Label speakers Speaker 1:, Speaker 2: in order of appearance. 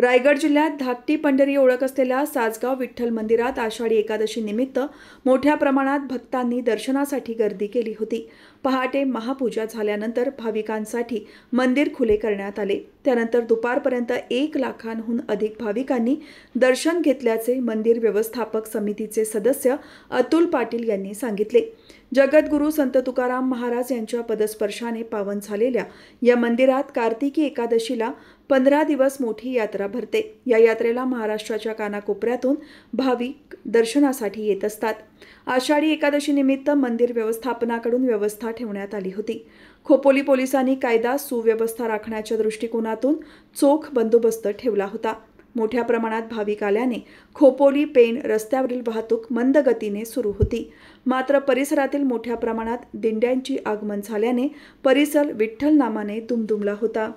Speaker 1: रायगड जिल्ह्यात धाकटी पंढरी ओळख असलेल्या साजगाव विठ्ठल मंदिरात आषाढी एकादशी निमित्त मोठ्या प्रमाणात भक्तांनी दर्शनासाठी गर्दी केली होती पहाटे महापूजा झाल्यानंतर भाविकांसाठी मंदिर खुले करण्यात आले त्यानंतर दुपारपर्यंत एक लाखांहून अधिक भाविकांनी दर्शन घेतल्याचे मंदिर व्यवस्थापक समितीचे सदस्य अतुल पाटील यांनी सांगितले जगद्गुरू संत तुकाराम महाराज यांच्या पदस्पर्शाने पावन झालेल्या या मंदिरात कार्तिकी एकादशीला पंधरा दिवस मोठी यात्रा भरते या यात्रेला महाराष्ट्राच्या कानाकोपऱ्यातून भाविक दर्शनासाठी येत असतात आषाढी एकादशीनिमित्त मंदिर व्यवस्थापनाकडून व्यवस्था ठेवण्यात आली होती खोपोली पोलिसांनी कायदा सुव्यवस्था राखण्याच्या दृष्टिकोनातून चोख बंदोबस्त ठेवला होता मोठ्या प्रमाणात भाविक आल्याने खोपोली पेण रस्त्यावरील वाहतूक मंद गतीने सुरू होती मात्र परिसरातील मोठ्या प्रमाणात दिंड्यांची आगमन झाल्याने परिसर विठ्ठल नामाने दुमदुमला होता